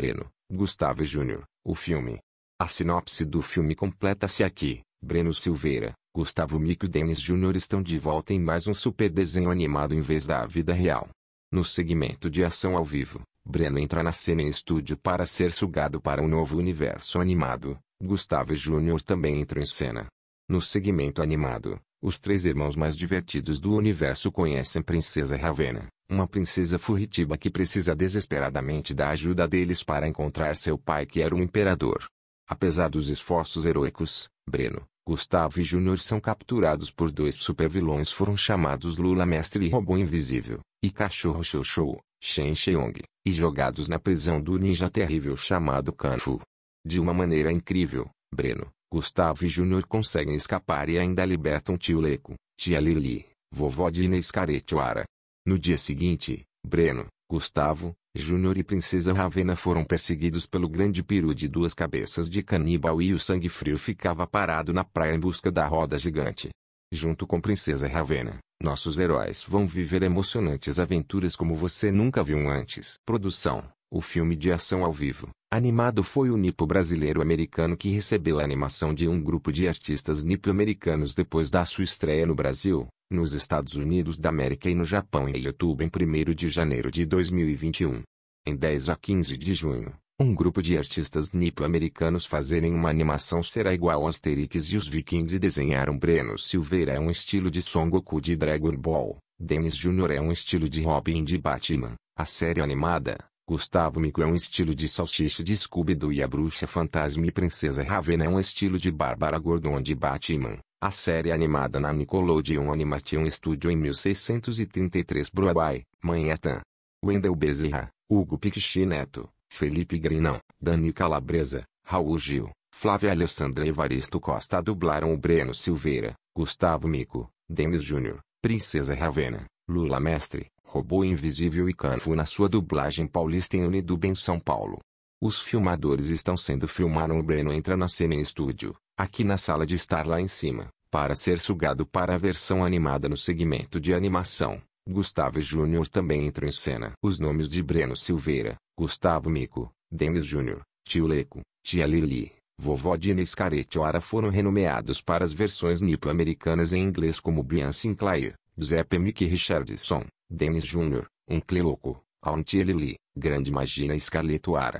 Breno, Gustavo Júnior, o filme. A sinopse do filme completa-se aqui. Breno Silveira, Gustavo Mico e Denis Júnior estão de volta em mais um super desenho animado em vez da vida real. No segmento de ação ao vivo, Breno entra na cena em estúdio para ser sugado para um novo universo animado. Gustavo Júnior também entra em cena. No segmento animado, os três irmãos mais divertidos do universo conhecem Princesa Ravena, uma princesa furritiba que precisa desesperadamente da ajuda deles para encontrar seu pai que era um imperador. Apesar dos esforços heróicos, Breno, Gustavo e Júnior são capturados por dois supervilões foram chamados Lula Mestre e Robô Invisível, e Cachorro Shoushou, Shen Sheong, e jogados na prisão do ninja terrível chamado Kanfu. De uma maneira incrível, Breno, Gustavo e Júnior conseguem escapar e ainda libertam tio Leco, tia Lili, vovó e Inês Oara. No dia seguinte, Breno, Gustavo, Júnior e Princesa Ravena foram perseguidos pelo grande peru de duas cabeças de caníbal e o sangue frio ficava parado na praia em busca da roda gigante. Junto com Princesa Ravena, nossos heróis vão viver emocionantes aventuras como você nunca viu antes. Produção: O filme de ação ao vivo, animado foi o nipo brasileiro-americano que recebeu a animação de um grupo de artistas nipo-americanos depois da sua estreia no Brasil nos Estados Unidos da América e no Japão em YouTube em 1 de janeiro de 2021. Em 10 a 15 de junho, um grupo de artistas nipo-americanos fazerem uma animação será igual aos Asterix e os Vikings e desenharam Breno Silveira é um estilo de Son Goku de Dragon Ball, Dennis Jr. é um estilo de Robin de Batman, a série animada, Gustavo Mico é um estilo de Salsicha de Scooby-Doo e a Bruxa Fantasma e Princesa Raven é um estilo de Bárbara Gordon de Batman, a série animada na Nickelodeon Animation Studio em 1633 Broadway, Manhattan. Wendell Bezerra, Hugo Pixichi Neto, Felipe Grinão, Dani Calabresa, Raul Gil, Flávia Alessandra Evaristo Costa dublaram o Breno Silveira, Gustavo Mico, Denis Júnior, Princesa Ravena, Lula Mestre, Robô Invisível e Canfu na sua dublagem paulista em Unidub em São Paulo. Os filmadores estão sendo filmaram o Breno entra na cena em estúdio, aqui na sala de estar lá em cima, para ser sugado para a versão animada no segmento de animação. Gustavo Júnior também entrou em cena. Os nomes de Breno Silveira, Gustavo Mico, Denis Júnior, Tio Leco, Tia Lili, Vovó Dines Caretiora foram renomeados para as versões nipo-americanas em inglês como Brian Sinclair, Zepp Mickey Richardson, Dennis Jr., Uncle Loco, Auntie Lili, Grande Magina Scarletoara,